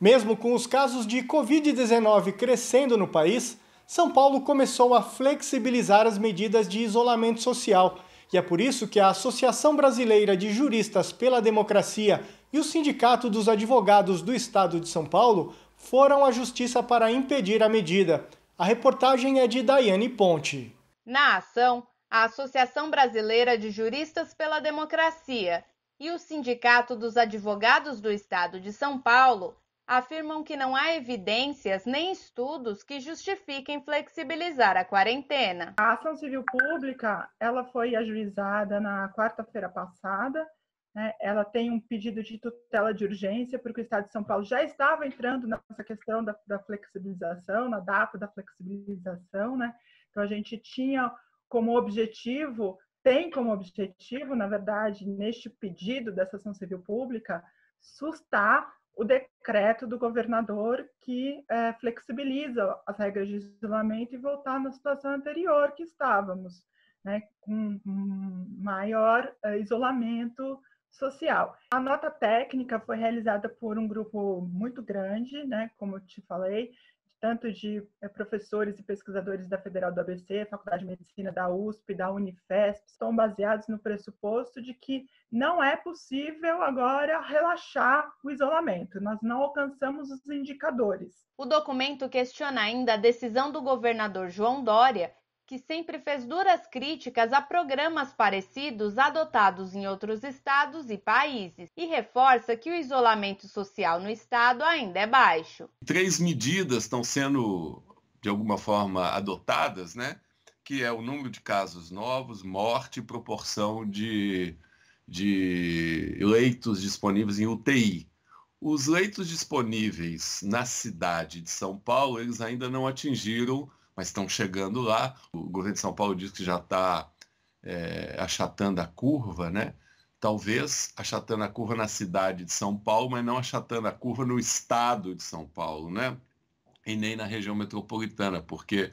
Mesmo com os casos de Covid-19 crescendo no país, São Paulo começou a flexibilizar as medidas de isolamento social. E é por isso que a Associação Brasileira de Juristas pela Democracia e o Sindicato dos Advogados do Estado de São Paulo foram à justiça para impedir a medida. A reportagem é de Daiane Ponte. Na ação, a Associação Brasileira de Juristas pela Democracia e o Sindicato dos Advogados do Estado de São Paulo afirmam que não há evidências nem estudos que justifiquem flexibilizar a quarentena. A ação civil pública, ela foi ajuizada na quarta-feira passada. Né? Ela tem um pedido de tutela de urgência porque o Estado de São Paulo já estava entrando nessa questão da, da flexibilização, na data da flexibilização, né? Então a gente tinha como objetivo, tem como objetivo, na verdade, neste pedido dessa ação civil pública, sustar o decreto do governador que é, flexibiliza as regras de isolamento e voltar na situação anterior que estávamos, né, com maior é, isolamento social. A nota técnica foi realizada por um grupo muito grande, né, como eu te falei, tanto de eh, professores e pesquisadores da Federal do ABC, Faculdade de Medicina da USP, da Unifesp, estão baseados no pressuposto de que não é possível agora relaxar o isolamento, nós não alcançamos os indicadores. O documento questiona ainda a decisão do governador João Dória que sempre fez duras críticas a programas parecidos adotados em outros estados e países e reforça que o isolamento social no estado ainda é baixo. Três medidas estão sendo, de alguma forma, adotadas, né? que é o número de casos novos, morte e proporção de, de leitos disponíveis em UTI. Os leitos disponíveis na cidade de São Paulo, eles ainda não atingiram mas estão chegando lá. O governo de São Paulo diz que já está é, eh, achatando a curva, né? Talvez achatando a curva na cidade de São Paulo, mas não achatando a curva no estado de São Paulo, né? E nem na região metropolitana, porque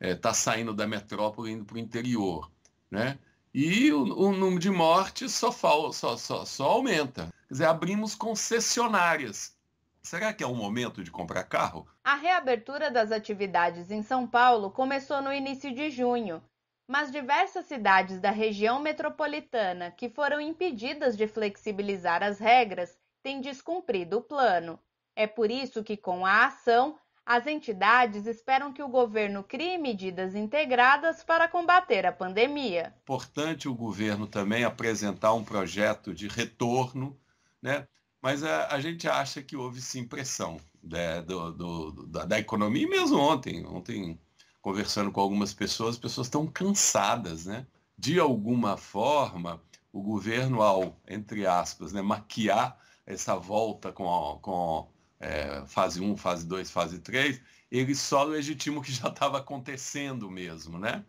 está eh, é, saindo da metrópole indo para o interior, né? E o, o, número de mortes só, fala, só, só, só aumenta. Quer dizer, abrimos concessionárias Será que é o momento de comprar carro? A reabertura das atividades em São Paulo começou no início de junho, mas diversas cidades da região metropolitana que foram impedidas de flexibilizar as regras têm descumprido o plano. É por isso que, com a ação, as entidades esperam que o governo crie medidas integradas para combater a pandemia. Importante o governo também apresentar um projeto de retorno, né? Mas a, a gente acha que houve sim pressão né, do, do, da, da economia, e mesmo ontem, ontem conversando com algumas pessoas, as pessoas estão cansadas, né? De alguma forma, o governo, ao, entre aspas, né, maquiar essa volta com, com é, fase 1, fase 2, fase 3, ele só legitima o que já estava acontecendo mesmo, né?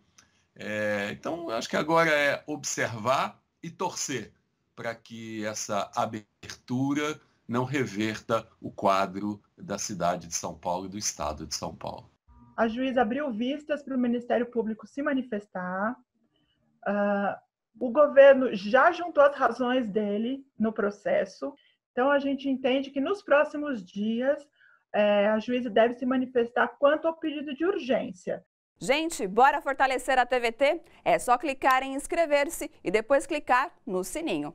É, então, acho que agora é observar e torcer para que essa abertura não reverta o quadro da cidade de São Paulo e do estado de São Paulo. A juíza abriu vistas para o Ministério Público se manifestar. Uh, o governo já juntou as razões dele no processo. Então, a gente entende que nos próximos dias é, a juíza deve se manifestar quanto ao pedido de urgência. Gente, bora fortalecer a TVT? É só clicar em inscrever-se e depois clicar no sininho.